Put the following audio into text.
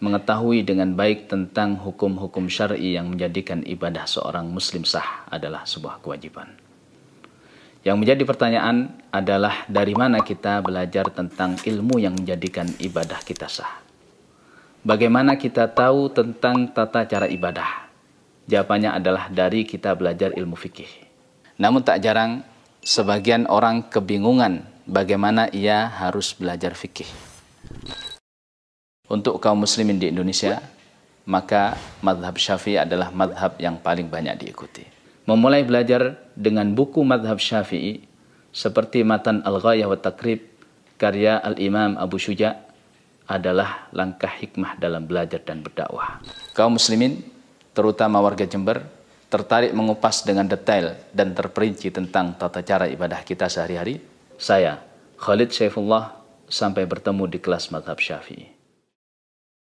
mengetahui dengan baik tentang hukum-hukum syar'i yang menjadikan ibadah seorang muslim sah adalah sebuah kewajiban. Yang menjadi pertanyaan adalah dari mana kita belajar tentang ilmu yang menjadikan ibadah kita sah? Bagaimana kita tahu tentang tata cara ibadah? Jawabannya adalah dari kita belajar ilmu fikih. Namun tak jarang sebagian orang kebingungan bagaimana ia harus belajar fikih untuk kaum muslimin di Indonesia, maka madhab syafi'i adalah madhab yang paling banyak diikuti. Memulai belajar dengan buku madhab syafi'i seperti Matan Al-Ghayah wa Takrib karya Al-Imam Abu Syuja adalah langkah hikmah dalam belajar dan berdakwah. Kaum muslimin, terutama warga Jember, tertarik mengupas dengan detail dan terperinci tentang tata cara ibadah kita sehari-hari? Saya, Khalid Syaifullah, sampai bertemu di kelas madhab syafi'i.